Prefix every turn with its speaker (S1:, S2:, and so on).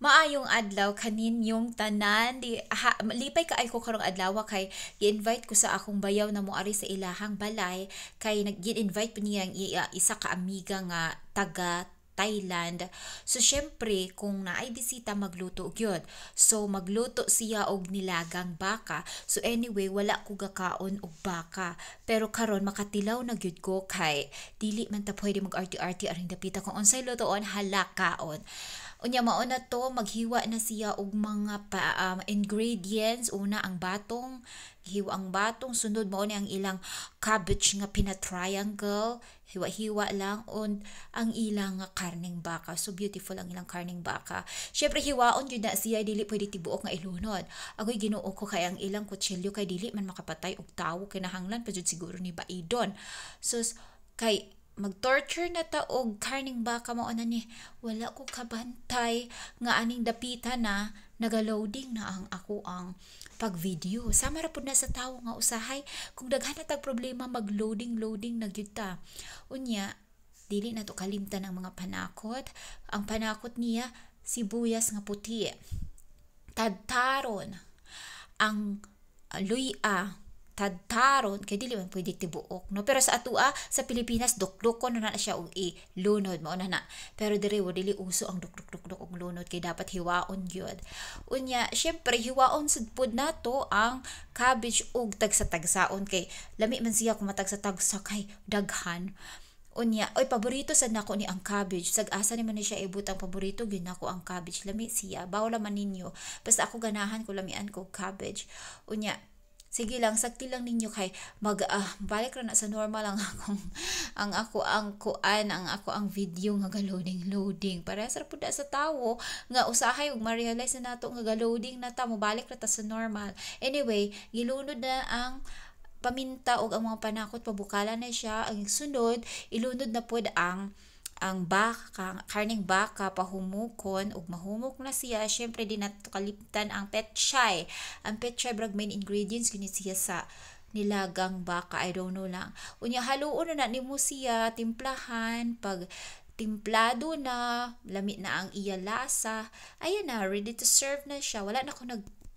S1: Maayong adlaw kaninyong tanan. Di, lipay ka ay ko karong adlaw kay gi-invite ko sa akong bayaw na moari sa ilahang balay kay nag-invite po niya ang ah, isa ka amiga nga taga Thailand. So, syempre, kung naay bisita, magluto gyud. So, magluto siya og nilagang baka. So, anyway, wala ko gakaon og baka. Pero karon makatilaw na gyud ko kay dili man ta pwede mag-arty-arty aring dapita kung unsay luto on halakaon. Unya mao na to maghiwa na siya og mga pa, um, ingredients una ang batong hiwa ang batong sunod mao ni ang ilang cabbage nga pina-triangle hiwa-hiwa lang on ang ilang nga karning baka so beautiful ang ilang karning baka syempre hiwaon jud na siya dili pwede tibuok nga ilunod agoy ginuo ko kay ang ilang kutsilyo kay dili man makapatay og tawo kay nahanglan pa jud siguro ni baidon so kay Mag-torture na ta og karning baka mo na ni wala ko kabantay nga aning dapita na nagaloading na ang ako ang pag-video. Sama ra pud na sa tawo nga usahay kung daghan na tag problema mag-loading loading na gyud ta. Unya dili na to kalimtan ang mga panakot. Ang panakot niya sibuyas nga puti. Tadtaron ang luya tadtaron kay dili man pwede tibuok no pero sa atua sa Pilipinas dukdukon na na siya og i lunod mao na na pero dire wa dili uso ang dukdukdukduk og lunod kay dapat hiwaon gyud unya syempre hiwaon sud pud nato ang cabbage og tagsa tagsaon kay lami man siya kung matagsa tagsa kay daghan unya oy paborito sad nako ni ang cabbage sag asa ni man siya ibutang paborito gyud nako ang cabbage lami siya bawala man ninyo basta ako ganahan ko lamian ko cabbage unya sige lang sakti lang ninyo kay mag uh, balik ra na sa normal ang akong ang ako ang kuan ang ako ang video nga loading loading para sa pud sa tawo nga usahay ug ma-realize na nato nga loading na ta mo balik ra ta sa normal anyway gilunod na ang paminta og ang mga panakot pabukala na siya ang sunod ilunod na pud ang ang baka, karning baka pahumukon ug mahumok na siya syempre din nato kaliptan ang petchay ang petchay brag main ingredients gani siya sa nilagang baka I don't know lang unya haluon na nimo siya timplahan pag timplado na, lamit na ang iya lasa. Ayan na, ready to serve na siya. Wala na ko nag